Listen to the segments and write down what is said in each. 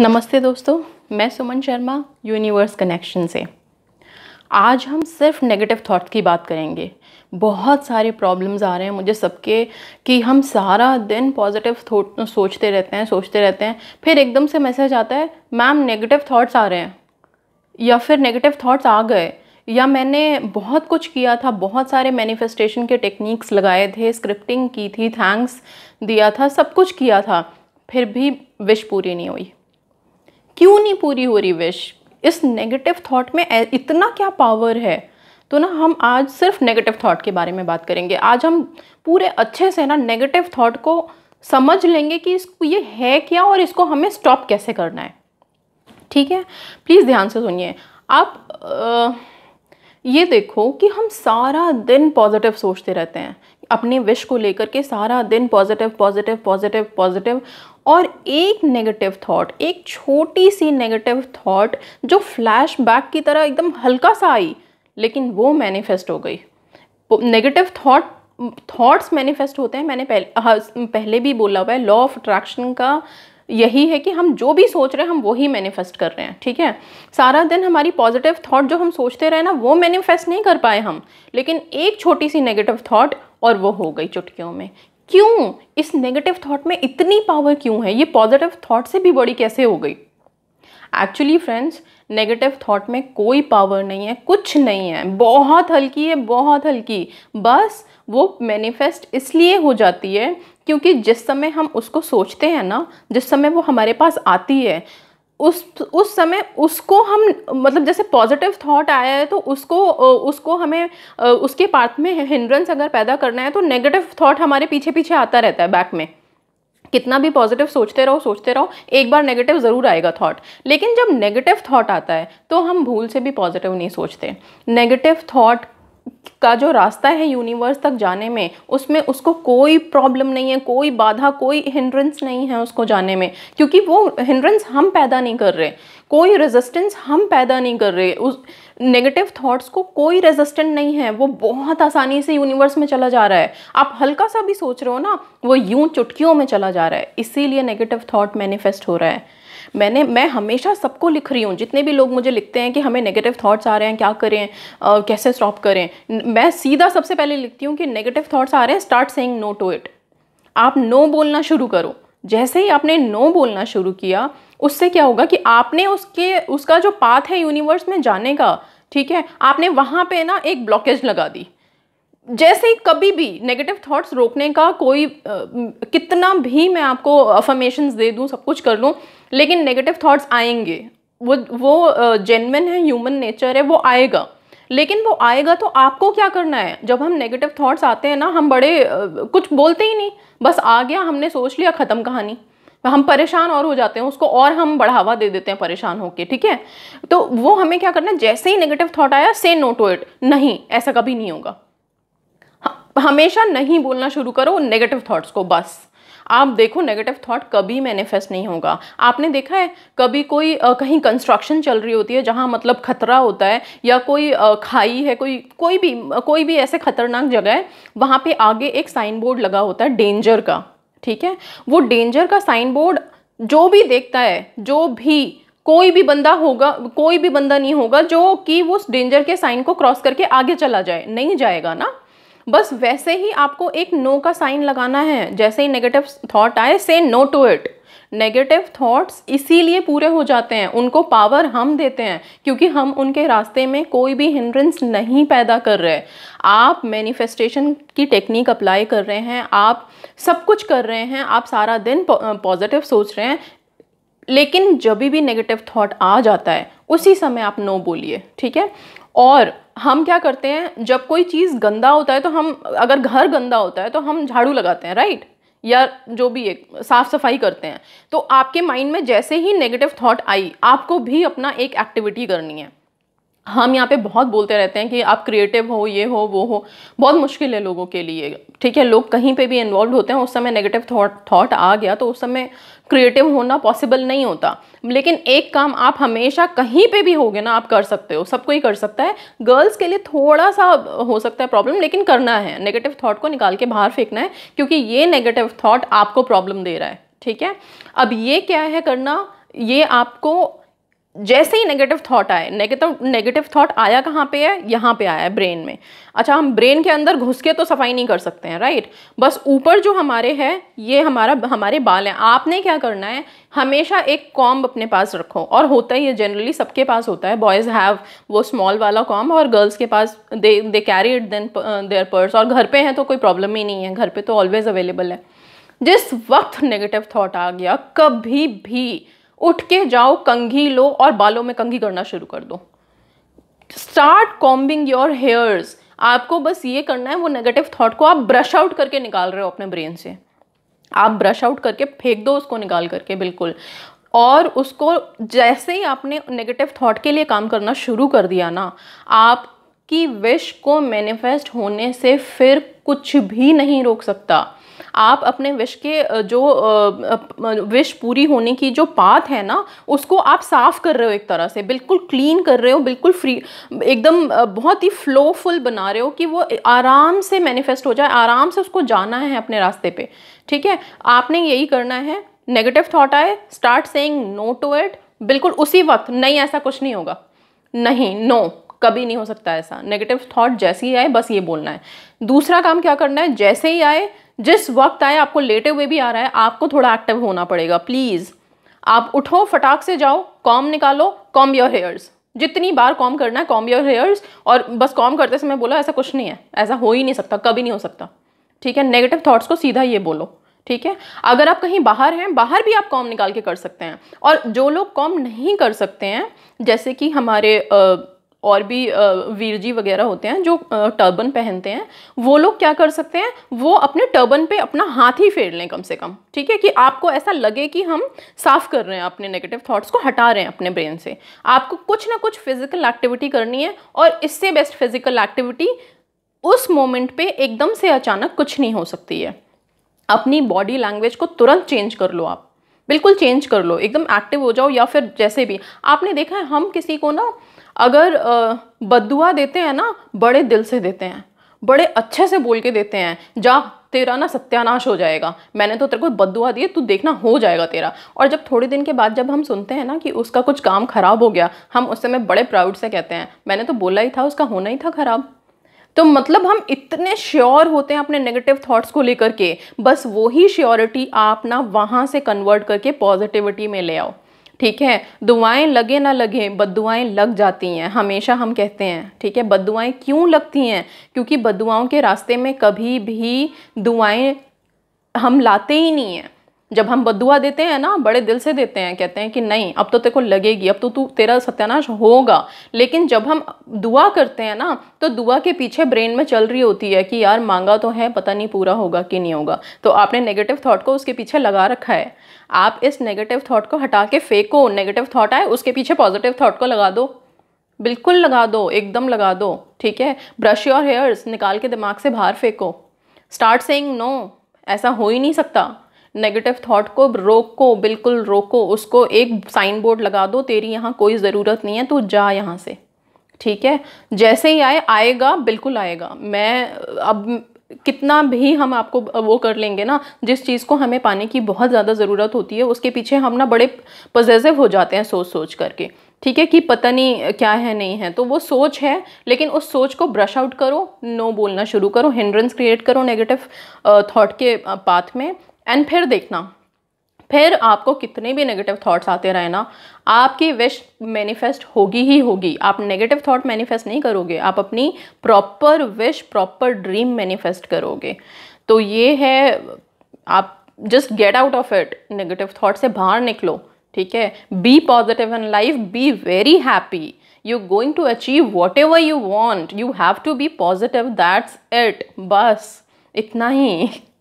नमस्ते दोस्तों मैं सुमन शर्मा यूनिवर्स कनेक्शन से आज हम सिर्फ नेगेटिव थॉट्स की बात करेंगे बहुत सारे प्रॉब्लम्स आ रहे हैं मुझे सबके कि हम सारा दिन पॉजिटिव थॉट सोचते रहते हैं सोचते रहते हैं फिर एकदम से मैसेज आता है मैम नेगेटिव थॉट्स आ रहे हैं या फिर नेगेटिव थॉट्स आ गए या मैंने बहुत कुछ किया था बहुत सारे मैनिफेस्टेशन के टेक्निक्स लगाए थे स्क्रिप्टिंग की थी थैंक्स दिया था सब कुछ किया था फिर भी विश पूरी नहीं हुई क्यों नहीं पूरी हो रही विश इस नेगेटिव थॉट में इतना क्या पावर है तो ना हम आज सिर्फ नेगेटिव थॉट के बारे में बात करेंगे आज हम पूरे अच्छे से ना नेगेटिव थॉट को समझ लेंगे कि इसको ये है क्या और इसको हमें स्टॉप कैसे करना है ठीक है प्लीज़ ध्यान से सुनिए आप आ, ये देखो कि हम सारा दिन पॉजिटिव सोचते रहते हैं अपने विश को लेकर के सारा दिन पॉजिटिव पॉजिटिव पॉजिटिव पॉजिटिव और एक नेगेटिव थॉट एक छोटी सी नेगेटिव थॉट जो फ्लैशबैक की तरह एकदम हल्का सा आई लेकिन वो मैनिफेस्ट हो गई नेगेटिव थॉट थॉट्स मैनिफेस्ट होते हैं मैंने पहले हाँ, पहले भी बोला हुआ है लॉ ऑफ अट्रैक्शन का यही है कि हम जो भी सोच रहे हैं हम वही मैनिफेस्ट कर रहे हैं ठीक है सारा दिन हमारी पॉजिटिव थॉट जो हम सोचते रहे ना वो मैनिफेस्ट नहीं कर पाए हम लेकिन एक छोटी सी नेगेटिव थॉट और वो हो गई चुटकियों में क्यों इस नेगेटिव थॉट में इतनी पावर क्यों है ये पॉजिटिव थॉट से भी बड़ी कैसे हो गई एक्चुअली फ्रेंड्स नेगेटिव थॉट में कोई पावर नहीं है कुछ नहीं है बहुत हल्की है बहुत हल्की बस वो मैनिफेस्ट इसलिए हो जाती है क्योंकि जिस समय हम उसको सोचते हैं ना जिस समय वो हमारे पास आती है उस उस समय उसको हम मतलब जैसे पॉजिटिव थॉट आया है तो उसको उसको हमें उसके पार्थ में हिंड्रेंस अगर पैदा करना है तो नेगेटिव थॉट हमारे पीछे पीछे आता रहता है बैक में कितना भी पॉजिटिव सोचते रहो सोचते रहो एक बार नेगेटिव ज़रूर आएगा थॉट लेकिन जब नेगेटिव थॉट आता है तो हम भूल से भी पॉजिटिव नहीं सोचते नेगेटिव थॉट का जो रास्ता है यूनिवर्स तक जाने में उसमें उसको कोई प्रॉब्लम नहीं है कोई बाधा कोई हिंड्रेंस नहीं है उसको जाने में क्योंकि वो हिंड्रेंस हम पैदा नहीं कर रहे कोई रेजिस्टेंस हम पैदा नहीं कर रहे उस नेगेटिव थॉट्स को कोई रेजिस्टेंट नहीं है वो बहुत आसानी से यूनिवर्स में चला जा रहा है आप हल्का सा भी सोच रहे हो ना वो यूं चुटकियों में चला जा रहा है इसीलिए नेगेटिव थॉट मैनिफेस्ट हो रहा है मैंने मैं हमेशा सबको लिख रही हूँ जितने भी लोग मुझे लिखते हैं कि हमें नेगेटिव थाट्स आ रहे हैं क्या करें आ, कैसे स्टॉप करें मैं सीधा सबसे पहले लिखती हूँ कि नेगेटिव थाट्स आ रहे हैं start saying no to it आप नो बोलना शुरू करो जैसे ही आपने नो बोलना शुरू किया उससे क्या होगा कि आपने उसके उसका जो पाथ है यूनिवर्स में जाने का ठीक है आपने वहाँ पे ना एक ब्लॉकेज लगा दी जैसे ही कभी भी नेगेटिव थॉट्स रोकने का कोई आ, कितना भी मैं आपको अफर्मेशंस दे दूँ सब कुछ कर लूँ लेकिन नेगेटिव थॉट्स आएंगे वो वो जेनविन है ह्यूमन नेचर है वो आएगा लेकिन वो आएगा तो आपको क्या करना है जब हम नेगेटिव थॉट्स आते हैं ना हम बड़े आ, कुछ बोलते ही नहीं बस आ गया हमने सोच लिया ख़त्म कहानी हम परेशान और हो जाते हैं उसको और हम बढ़ावा दे देते हैं परेशान होके ठीक है तो वो हमें क्या करना है जैसे ही नेगेटिव थॉट आया से नो टू इट नहीं ऐसा कभी नहीं होगा हमेशा नहीं बोलना शुरू करो नेगेटिव थॉट्स को बस आप देखो नेगेटिव थॉट कभी मैनिफेस्ट नहीं होगा आपने देखा है कभी कोई आ, कहीं कंस्ट्रक्शन चल रही होती है जहाँ मतलब खतरा होता है या कोई आ, खाई है कोई कोई भी कोई भी ऐसे खतरनाक जगह है वहाँ पे आगे एक साइन बोर्ड लगा होता है डेंजर का ठीक है वो डेंजर का साइन बोर्ड जो भी देखता है जो भी कोई भी बंदा होगा कोई भी बंदा नहीं होगा जो कि उस डेंजर के साइन को क्रॉस करके आगे चला जाए नहीं जाएगा ना बस वैसे ही आपको एक नो का साइन लगाना है जैसे ही नेगेटिव थॉट आए say no to it negative thoughts इसीलिए पूरे हो जाते हैं उनको पावर हम देते हैं क्योंकि हम उनके रास्ते में कोई भी हिंड्रेंस नहीं पैदा कर रहे आप मैनिफेस्टेशन की टेक्निक अप्लाई कर रहे हैं आप सब कुछ कर रहे हैं आप सारा दिन पॉजिटिव सोच रहे हैं लेकिन जब भी नेगेटिव थॉट आ जाता है उसी समय आप नो बोलिए ठीक है और हम क्या करते हैं जब कोई चीज़ गंदा होता है तो हम अगर घर गंदा होता है तो हम झाड़ू लगाते हैं राइट या जो भी एक साफ़ सफाई करते हैं तो आपके माइंड में जैसे ही नेगेटिव थॉट आई आपको भी अपना एक एक्टिविटी करनी है हम यहाँ पे बहुत बोलते रहते हैं कि आप क्रिएटिव हो ये हो वो हो बहुत मुश्किल है लोगों के लिए ठीक है लोग कहीं पे भी इन्वॉल्व होते हैं उस समय नेगेटिव थॉट थॉट आ गया तो उस समय क्रिएटिव होना पॉसिबल नहीं होता लेकिन एक काम आप हमेशा कहीं पे भी होगे ना आप कर सकते हो सबको ही कर सकता है गर्ल्स के लिए थोड़ा सा हो सकता है प्रॉब्लम लेकिन करना है नेगेटिव थाट को निकाल के बाहर फेंकना है क्योंकि ये नेगेटिव थाट आपको प्रॉब्लम दे रहा है ठीक है अब ये क्या है करना ये आपको जैसे ही नेगेटिव थॉट आए नेगेटिव नेगेटिव थॉट आया कहाँ पे है यहाँ पे आया है ब्रेन में अच्छा हम ब्रेन के अंदर घुस के तो सफाई नहीं कर सकते हैं राइट बस ऊपर जो हमारे है ये हमारा हमारे बाल हैं आपने क्या करना है हमेशा एक कॉम्ब अपने पास रखो और होता ही है जनरली सबके पास होता है बॉयज़ हैव वो स्मॉल वाला कॉम्ब और गर्ल्स के पास they they carry it then their purse और घर पे हैं तो कोई प्रॉब्लम ही नहीं है घर पे तो ऑलवेज अवेलेबल है जिस वक्त नेगेटिव थॉट आ गया कभी भी उठ के जाओ कंघी लो और बालों में कंघी करना शुरू कर दो स्टार्ट कॉम्बिंग योर हेयर्स आपको बस ये करना है वो नेगेटिव थॉट को आप ब्रश आउट करके निकाल रहे हो अपने ब्रेन से आप ब्रश आउट करके फेंक दो उसको निकाल करके बिल्कुल और उसको जैसे ही आपने नेगेटिव थॉट के लिए काम करना शुरू कर दिया ना आपकी विश को मैनिफेस्ट होने से फिर कुछ भी नहीं रोक सकता आप अपने विश के जो विश पूरी होने की जो पात है ना उसको आप साफ़ कर रहे हो एक तरह से बिल्कुल क्लीन कर रहे हो बिल्कुल फ्री एकदम बहुत ही फ्लोफुल बना रहे हो कि वो आराम से मैनिफेस्ट हो जाए आराम से उसको जाना है अपने रास्ते पे ठीक है आपने यही करना है नेगेटिव थॉट आए start saying no to it बिल्कुल उसी वक्त नहीं ऐसा कुछ नहीं होगा नहीं नो कभी नहीं हो सकता ऐसा नेगेटिव थॉट जैसे ही आए बस ये बोलना है दूसरा काम क्या करना है जैसे ही आए जिस वक्त आए आपको लेटे हुए भी आ रहा है आपको थोड़ा एक्टिव होना पड़ेगा प्लीज़ आप उठो फटाक से जाओ कॉम निकालो कॉम योर हेयर्स जितनी बार कॉम करना है कॉम योर हेयर्स और बस कॉम करते समय बोलो ऐसा कुछ नहीं है ऐसा हो ही नहीं सकता कभी नहीं हो सकता ठीक है नेगेटिव थॉट्स को सीधा ये बोलो ठीक है अगर आप कहीं बाहर हैं बाहर भी आप कॉम निकाल के कर सकते हैं और जो लोग कॉम नहीं कर सकते हैं जैसे कि हमारे आ, और भी वीर जी वगैरह होते हैं जो टर्बन पहनते हैं वो लोग क्या कर सकते हैं वो अपने टर्बन पे अपना हाथ ही फेर लें कम से कम ठीक है कि आपको ऐसा लगे कि हम साफ़ कर रहे हैं अपने नेगेटिव थॉट्स को हटा रहे हैं अपने ब्रेन से आपको कुछ ना कुछ फिज़िकल एक्टिविटी करनी है और इससे बेस्ट फिज़िकल एक्टिविटी उस मोमेंट पर एकदम से अचानक कुछ नहीं हो सकती है अपनी बॉडी लैंग्वेज को तुरंत चेंज कर लो आप बिल्कुल चेंज कर लो एकदम एक्टिव हो जाओ या फिर जैसे भी आपने देखा है हम किसी को ना अगर बदुआ देते हैं ना बड़े दिल से देते हैं बड़े अच्छे से बोल के देते हैं जा तेरा ना सत्यानाश हो जाएगा मैंने तो तेरे को बदुआ दिए तू देखना हो जाएगा तेरा और जब थोड़े दिन के बाद जब हम सुनते हैं ना कि उसका कुछ काम ख़राब हो गया हम उस समय बड़े प्राउड से कहते हैं मैंने तो बोला ही था उसका होना ही था ख़राब तो मतलब हम इतने श्योर होते हैं अपने नेगेटिव थॉट्स को लेकर के बस वही श्योरिटी आप ना वहाँ से कन्वर्ट करके पॉजिटिविटी में ले आओ ठीक है दुआएं लगे ना लगे बदुआएं लग जाती हैं हमेशा हम कहते हैं ठीक है बदुआएं क्यों लगती हैं क्योंकि बदुआओं के रास्ते में कभी भी दुआएं हम लाते ही नहीं हैं जब हम बदुआ देते हैं ना बड़े दिल से देते हैं कहते हैं कि नहीं अब तो तेरे को लगेगी अब तो तू तेरा सत्यानाश होगा लेकिन जब हम दुआ करते हैं ना तो दुआ के पीछे ब्रेन में चल रही होती है कि यार मांगा तो है पता नहीं पूरा होगा कि नहीं होगा तो आपने नेगेटिव थाट को उसके पीछे लगा रखा है आप इस नेगेटिव थाट को हटा के फेंको नेगेटिव थाट आए उसके पीछे पॉजिटिव थाट को लगा दो बिल्कुल लगा दो एकदम लगा दो ठीक है ब्रश योर हेयर्स निकाल के दिमाग से बाहर फेंको स्टार्ट सेइंग नो ऐसा हो ही नहीं सकता नेगेटिव थॉट को रोको बिल्कुल रोको उसको एक साइन बोर्ड लगा दो तेरी यहाँ कोई ज़रूरत नहीं है तो जा यहाँ से ठीक है जैसे ही आए आएगा बिल्कुल आएगा मैं अब कितना भी हम आपको वो कर लेंगे ना जिस चीज़ को हमें पाने की बहुत ज़्यादा ज़रूरत होती है उसके पीछे हम ना बड़े पजेसिव हो जाते हैं सोच सोच करके ठीक है कि पता नहीं क्या है नहीं है तो वो सोच है लेकिन उस सोच को ब्रश आउट करो नो बोलना शुरू करो हिंड्रेंस क्रिएट करो नेगेटिव थॉट के पाथ में एंड फिर देखना फिर आपको कितने भी नेगेटिव थॉट्स आते रहे ना आपकी विश मैनिफेस्ट होगी ही होगी आप नेगेटिव थॉट मैनिफेस्ट नहीं करोगे आप अपनी proper wish proper dream manifest करोगे तो ये है आप just get out of it negative thought से बाहर निकलो ठीक है be positive in life be very happy you going to achieve whatever you want you have to be positive that's it बस इतना ही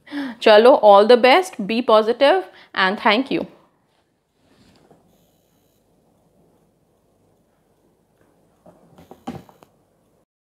Chalo, all the best, be positive and thank you.